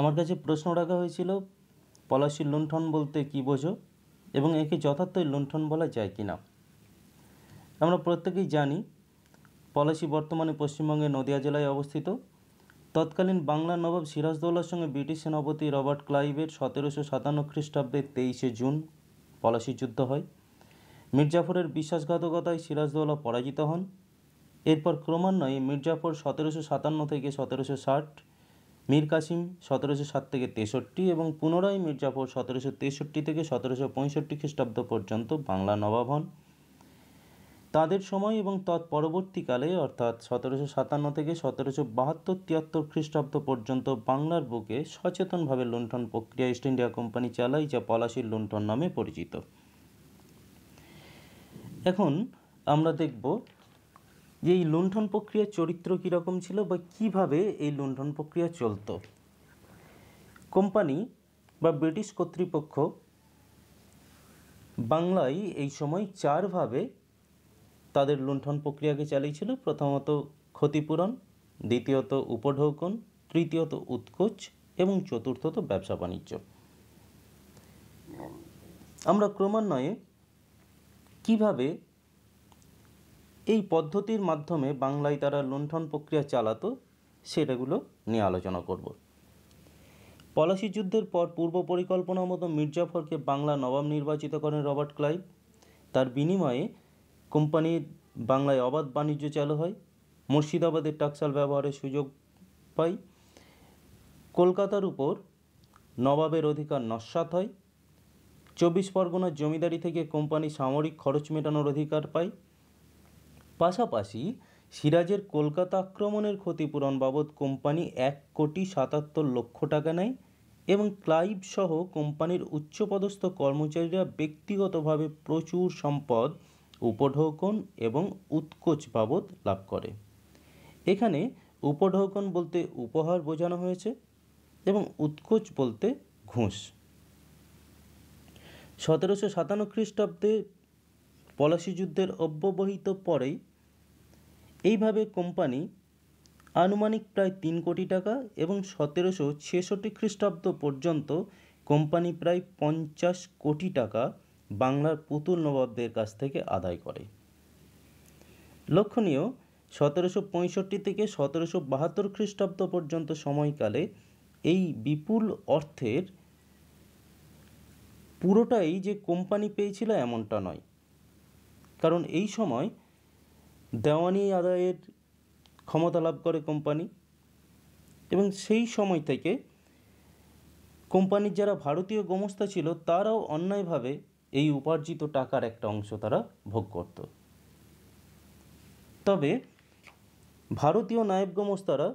আমার কাছে প্রশ্ন রাখা হয়েছিল পলাশি লুণ্ঠন বলতে কি বোঝো এবং একে যথার্থই লুণ্ঠন বলা যায় কি না আমরা প্রত্যেকেই জানি পলাশি বর্তমানে পশ্চিমবঙ্গের নদিয়া জেলায় অবস্থিত তৎকালীন বাংলা নবাব সিরাজদৌল্লার সঙ্গে ব্রিটিশ সেনাপতি রবার্ট ক্লাইভের সতেরোশো সাতান্ন খ্রিস্টাব্দে তেইশে জুন পলাশি যুদ্ধ হয় মির্জাফরের বিশ্বাসঘাতকতায় সিরাজদৌল্লা পরাজিত হন এরপর ক্রমান্বয়ে মির্জাফর সতেরোশো সাতান্ন থেকে সতেরোশো ষাট মীর কাসিম সতেরোশো সাত থেকে তেষট্টি এবং পুনরায় মির্জাফর সতেরোশো তেষট্টি থেকে সতেরোশো পঁয়ষট্টি খ্রিস্টাব্দ পর্যন্ত বাংলা নবাব হন তাদের সময় এবং তৎপরবর্তীকালে অর্থাৎ সতেরোশো সাতান্ন থেকে সতেরোশো বাহাত্তর তিয়াত্তর খ্রিস্টাব্দ পর্যন্ত বাংলার বুকে সচেতনভাবে লুণ্ঠন প্রক্রিয়া ইস্ট ইন্ডিয়া কোম্পানি চালায় যা পলাশির লুণ্ঠন নামে পরিচিত এখন আমরা দেখব যে এই লুণ্ঠন প্রক্রিয়ার চরিত্র কীরকম ছিল বা কিভাবে এই লুণ্ঠন প্রক্রিয়া চলত কোম্পানি বা ব্রিটিশ কর্তৃপক্ষ বাংলায় এই সময় চারভাবে তাদের লুণ্ঠন প্রক্রিয়াকে চালিয়েছিল প্রথমত ক্ষতিপূরণ দ্বিতীয়ত উপঢৌকন তৃতীয়ত উৎকোচ এবং চতুর্থত ব্যবসা বাণিজ্য আমরা ক্রমান্বয়ে কিভাবে এই পদ্ধতির মাধ্যমে বাংলায় তারা লুণ্ঠন প্রক্রিয়া চালাতো সেটাগুলো নিয়ে আলোচনা করব পলাশি যুদ্ধের পর পূর্ব পরিকল্পনা মতো মির্জাফরকে বাংলা নবাব নির্বাচিত করেন রবার্ট ক্লাইভ তার বিনিময়ে কোম্পানির বাংলায় অবাধ বাণিজ্য চালু হয় মুর্শিদাবাদের টাকসাল ব্যবহারের সুযোগ পাই কলকাতার উপর নবাবের অধিকার নস্বাত হয় চব্বিশ পরগনার জমিদারি থেকে কোম্পানি সামরিক খরচ মেটানোর অধিকার পায় পাশাপাশি সিরাজের কলকাতা আক্রমণের ক্ষতিপূরণ বাবদ কোম্পানি এক কোটি সাতাত্তর লক্ষ টাকা নেয় এবং ক্লাইভ সহ কোম্পানির উচ্চপদস্থ কর্মচারীরা ব্যক্তিগতভাবে প্রচুর সম্পদ উপঢৌকন এবং উৎকোচ বাবদ লাভ করে এখানে উপঢৌকন বলতে উপহার বোঝানো হয়েছে এবং উৎকোচ বলতে ঘুষ সতেরোশো সাতান্ন খ্রিস্টাব্দে পলাশি যুদ্ধের অব্যবহিত পরেই এইভাবে কোম্পানি আনুমানিক প্রায় তিন কোটি টাকা এবং সতেরোশো ছেষট্টি খ্রিস্টাব্দ পর্যন্ত কোম্পানি প্রায় পঞ্চাশ কোটি টাকা বাংলার পুতুল নবাবদের কাছ থেকে আদায় করে লক্ষণীয় সতেরোশো পঁয়ষট্টি থেকে সতেরোশো বাহাত্তর খ্রিস্টাব্দ পর্যন্ত সময়কালে এই বিপুল অর্থের পুরোটাই যে কোম্পানি পেয়েছিল এমনটা নয় কারণ এই সময় দেওয়ানি আদায়ের ক্ষমতা লাভ করে কোম্পানি এবং সেই সময় থেকে কোম্পানির যারা ভারতীয় গোমস্তা ছিল তারাও অন্যায়ভাবে এই উপার্জিত টাকার একটা অংশ তারা ভোগ করত তবে ভারতীয় নায়ব গোমস্তারা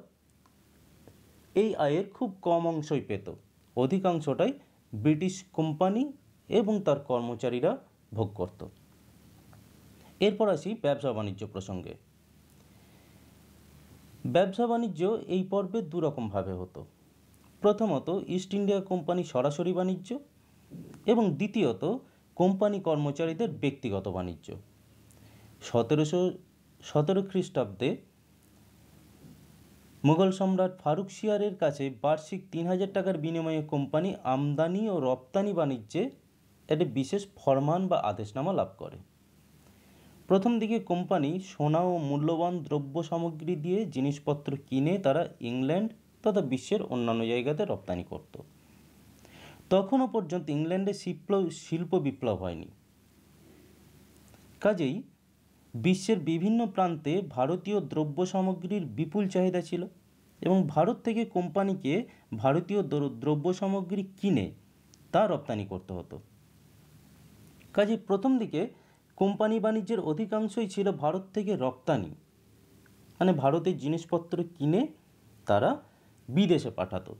এই আয়ের খুব কম অংশই পেত অধিকাংশটাই ব্রিটিশ কোম্পানি এবং তার কর্মচারীরা ভোগ করতো এরপর আসি ব্যবসা বাণিজ্য প্রসঙ্গে ব্যবসা বাণিজ্য এই পর্বে দুরকমভাবে হতো প্রথমত ইস্ট ইন্ডিয়া কোম্পানি সরাসরি বাণিজ্য এবং দ্বিতীয়ত কোম্পানি কর্মচারীদের ব্যক্তিগত বাণিজ্য সতেরোশো সতেরো খ্রিস্টাব্দে মুঘল সম্রাট ফারুক শিয়ারের কাছে বার্ষিক তিন হাজার টাকার বিনিময়ে কোম্পানি আমদানি ও রপ্তানি বাণিজ্যে একটি বিশেষ ফরমান বা আদেশনামা লাভ করে প্রথম দিকে কোম্পানি সোনা ও মূল্যবান দ্রব্য সামগ্রী দিয়ে জিনিসপত্র কিনে তারা ইংল্যান্ড তথা বিশ্বের অন্যান্য জায়গাতে রপ্তানি করত তখনও পর্যন্ত ইংল্যান্ডে শিল্প শিল্প বিপ্লব হয়নি কাজেই বিশ্বের বিভিন্ন প্রান্তে ভারতীয় দ্রব্য সামগ্রীর বিপুল চাহিদা ছিল এবং ভারত থেকে কোম্পানিকে ভারতীয় দ্রব্য সামগ্রী কিনে তা রপ্তানি করতে হতো কাজে প্রথম দিকে কোম্পানি বাণিজ্যের অধিকাংশই ছিল ভারত থেকে রপ্তানি মানে ভারতের জিনিসপত্র কিনে তারা বিদেশে পাঠাতো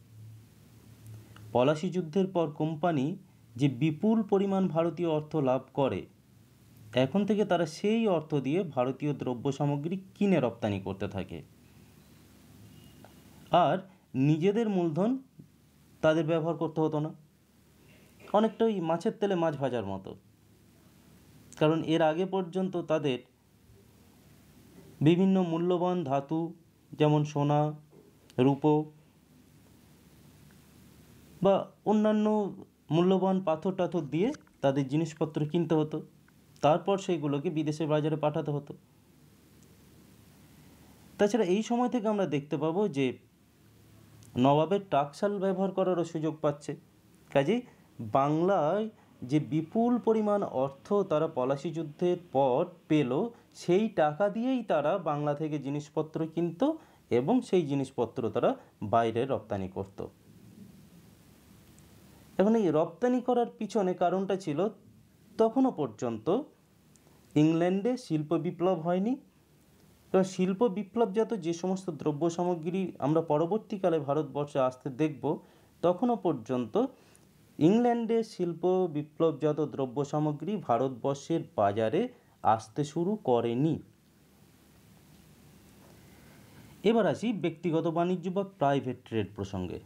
পলাশি যুদ্ধের পর কোম্পানি যে বিপুল পরিমাণ ভারতীয় অর্থ লাভ করে এখন থেকে তারা সেই অর্থ দিয়ে ভারতীয় দ্রব্য সামগ্রী কিনে রপ্তানি করতে থাকে আর নিজেদের মূলধন তাদের ব্যবহার করতে হতো না অনেকটাই মাছের তেলে মাছ ভাজার মতো কারণ এর আগে পর্যন্ত তাদের বিভিন্ন মূল্যবান ধাতু যেমন সোনা রূপো বা অন্যান্য মূল্যবান পাথর টাথর দিয়ে তাদের জিনিসপত্র কিনতে হতো তারপর সেইগুলোকে বিদেশের বাজারে পাঠাতে হতো তাছাড়া এই সময় থেকে আমরা দেখতে পাবো যে নবাবের টাকশাল ব্যবহার করারও সুযোগ পাচ্ছে কাজেই বাংলায় যে বিপুল পরিমাণ অর্থ তারা পলাশি যুদ্ধের পর পেল সেই টাকা দিয়েই তারা বাংলা থেকে জিনিসপত্র কিনত এবং সেই জিনিসপত্র তারা বাইরে রপ্তানি করত এখন এই রপ্তানি করার পিছনে কারণটা ছিল তখনও পর্যন্ত ইংল্যান্ডে শিল্প বিপ্লব হয়নি কারণ শিল্প বিপ্লবজাত যে সমস্ত দ্রব্য সামগ্রী আমরা পরবর্তীকালে ভারতবর্ষে আসতে দেখব তখনও পর্যন্ত ইংল্যান্ডে শিল্প বিপ্লবজাত দ্রব্য সামগ্রী ভারতবর্ষের বাজারে আসতে শুরু করেনি এবার আসি ব্যক্তিগত বাণিজ্য বা প্রাইভেট ট্রেড প্রসঙ্গে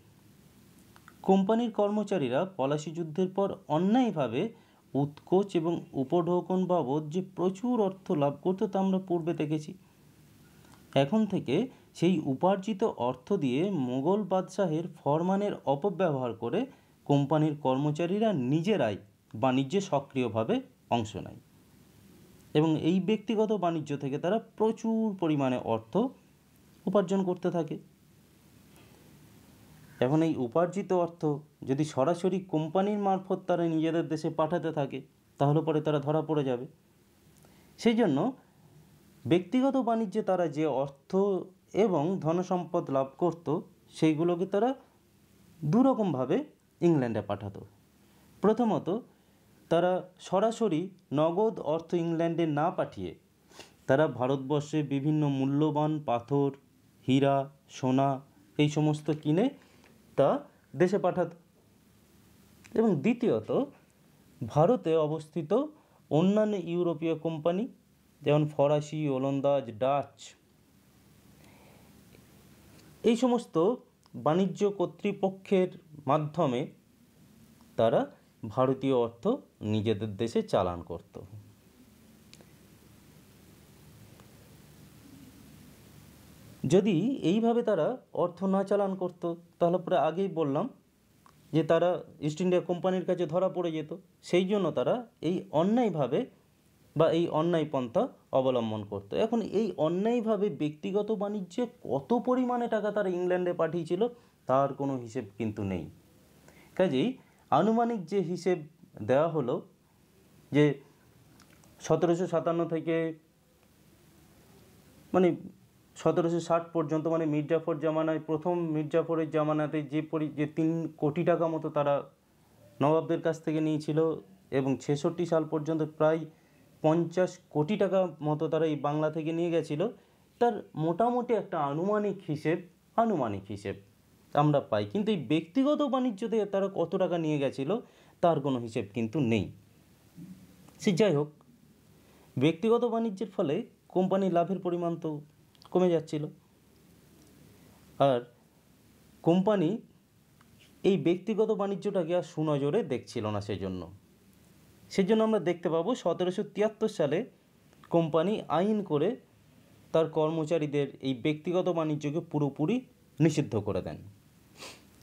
কোম্পানির কর্মচারীরা পলাশি যুদ্ধের পর অন্যায়ভাবে উৎকোচ এবং উপঢৌকন বাবদ যে প্রচুর অর্থ লাভ করতো তা আমরা পূর্বে দেখেছি এখন থেকে সেই উপার্জিত অর্থ দিয়ে মোগল বাদশাহের ফরমানের অপব্যবহার করে কোম্পানির কর্মচারীরা নিজেরাই বাণিজ্যে সক্রিয়ভাবে অংশ নেয় এবং এই ব্যক্তিগত বাণিজ্য থেকে তারা প্রচুর পরিমাণে অর্থ উপার্জন করতে থাকে এখন এই উপার্জিত অর্থ যদি সরাসরি কোম্পানির মারফত তারা নিজেদের দেশে পাঠাতে থাকে তাহলে পরে তারা ধরা পড়ে যাবে সেই জন্য ব্যক্তিগত বাণিজ্যে তারা যে অর্থ এবং ধনসম্পদ লাভ করত সেইগুলোকে তারা দুরকমভাবে ইংল্যান্ডে পাঠাতো প্রথমত তারা সরাসরি নগদ অর্থ ইংল্যান্ডে না পাঠিয়ে তারা ভারতবর্ষে বিভিন্ন মূল্যবান পাথর হীরা সোনা এই সমস্ত কিনে তা দেশে পাঠাত এবং দ্বিতীয়ত ভারতে অবস্থিত অন্যান্য ইউরোপীয় কোম্পানি যেমন ফরাসি ওলন্দাজ ডাচ এই সমস্ত বাণিজ্য কর্তৃপক্ষের মাধ্যমে তারা ভারতীয় অর্থ নিজেদের দেশে চালান করত যদি এইভাবে তারা অর্থ না চালান করত তাহলে পরে আগেই বললাম যে তারা ইস্ট ইন্ডিয়া কোম্পানির কাছে ধরা পড়ে যেত সেই জন্য তারা এই অন্যায়ভাবে বা এই অন্যায় পন্থা অবলম্বন করত এখন এই অন্যায়ভাবে ব্যক্তিগত বাণিজ্যে কত পরিমাণে টাকা তারা ইংল্যান্ডে পাঠিয়েছিল তার কোনো হিসেব কিন্তু নেই কাজেই আনুমানিক যে হিসেব দেওয়া হলো যে সতেরোশো সাতান্ন থেকে মানে সতেরোশো ষাট পর্যন্ত মানে মির্জাফর জামানায় প্রথম মির্জাফরের জামানাতে যে পরি যে তিন কোটি টাকা মতো তারা নবাবদের কাছ থেকে নিয়েছিল এবং ছেষট্টি সাল পর্যন্ত প্রায় পঞ্চাশ কোটি টাকা মতো তারা এই বাংলা থেকে নিয়ে গেছিলো তার মোটামুটি একটা আনুমানিক হিসেব আনুমানিক হিসেব আমরা পাই কিন্তু এই ব্যক্তিগত বাণিজ্য থেকে তারা কত টাকা নিয়ে গেছিল তার কোনো হিসেব কিন্তু নেই সে যাই হোক ব্যক্তিগত বাণিজ্যের ফলে কোম্পানির লাভের পরিমাণ তো কমে যাচ্ছিল আর কোম্পানি এই ব্যক্তিগত বাণিজ্যটাকে আর সুনজরে দেখছিল না সেজন্য সেজন্য আমরা দেখতে পাবো সতেরোশো তিয়াত্তর সালে কোম্পানি আইন করে তার কর্মচারীদের এই ব্যক্তিগত বাণিজ্যকে পুরোপুরি নিষিদ্ধ করে দেন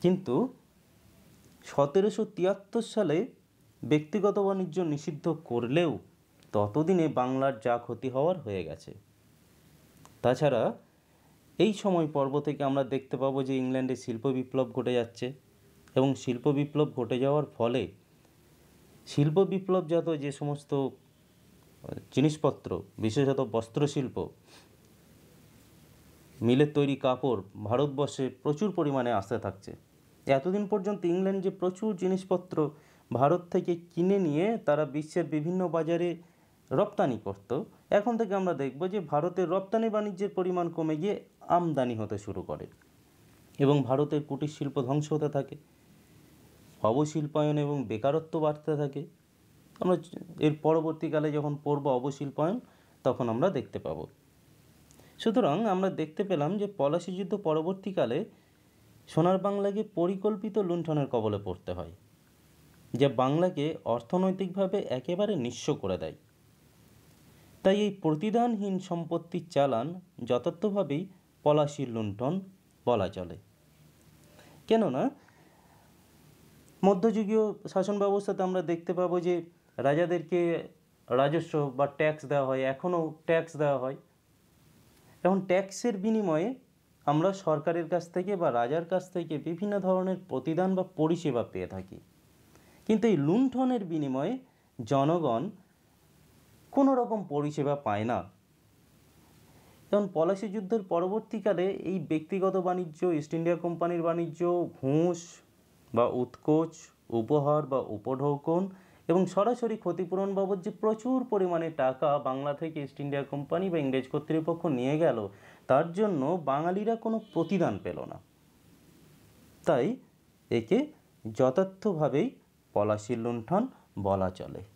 কিন্তু সতেরোশো তিয়াত্তর সালে ব্যক্তিগত বাণিজ্য নিষিদ্ধ করলেও ততদিনে বাংলার যা ক্ষতি হওয়ার হয়ে গেছে তাছাড়া এই সময় পর্ব থেকে আমরা দেখতে পাবো যে ইংল্যান্ডে শিল্প বিপ্লব ঘটে যাচ্ছে এবং শিল্প বিপ্লব ঘটে যাওয়ার ফলে শিল্প বিপ্লবজাত যে সমস্ত জিনিসপত্র বিশেষত বস্ত্রশিল্প মিলের তৈরি কাপড় ভারতবর্ষে প্রচুর পরিমাণে আসতে থাকছে এতদিন পর্যন্ত ইংল্যান্ড যে প্রচুর জিনিসপত্র ভারত থেকে কিনে নিয়ে তারা বিশ্বের বিভিন্ন বাজারে রপ্তানি করত এখন থেকে আমরা দেখব যে ভারতের রপ্তানি বাণিজ্যের পরিমাণ কমে গিয়ে আমদানি হতে শুরু করে এবং ভারতের কুটির শিল্প ধ্বংস হতে থাকে অবশিল্পায়ন এবং বেকারত্ব বাড়তে থাকে আমরা এর পরবর্তীকালে যখন পড়ব অবশিল্পায়ন তখন আমরা দেখতে পাব সুতরাং আমরা দেখতে পেলাম যে পলাশি যুদ্ধ পরবর্তীকালে সোনার বাংলাকে পরিকল্পিত লুণ্ঠনের কবলে পড়তে হয় যা বাংলাকে অর্থনৈতিকভাবে একেবারে নিঃস্ব করে দেয় তাই এই প্রতিদানহীন সম্পত্তির চালান যথার্থভাবেই পলাশির লুণ্ঠন বলা চলে কেননা মধ্যযুগীয় শাসন ব্যবস্থাতে আমরা দেখতে পাবো যে রাজাদেরকে রাজস্ব বা ট্যাক্স দেওয়া হয় এখনও ট্যাক্স দেওয়া হয় এখন ট্যাক্সের বিনিময়ে আমরা সরকারের কাছ থেকে বা রাজার কাছ থেকে বিভিন্ন ধরনের প্রতিদান বা পরিষেবা পেয়ে থাকি কিন্তু এই লুণ্ঠনের বিনিময়ে জনগণ কোনো রকম পরিষেবা পায় না কারণ পলাশি যুদ্ধের পরবর্তীকালে এই ব্যক্তিগত বাণিজ্য ইস্ট ইন্ডিয়া কোম্পানির বাণিজ্য ঘুষ বা উৎকোচ উপহার বা উপঢৌকন এবং সরাসরি ক্ষতিপূরণ বাবদ যে প্রচুর পরিমাণে টাকা বাংলা থেকে ইস্ট ইন্ডিয়া কোম্পানি বা ইংরেজ কর্তৃপক্ষ নিয়ে গেল তার জন্য বাঙালিরা কোনো প্রতিদান পেল না তাই একে যথার্থভাবেই পলাশীর লুণ্ঠন বলা চলে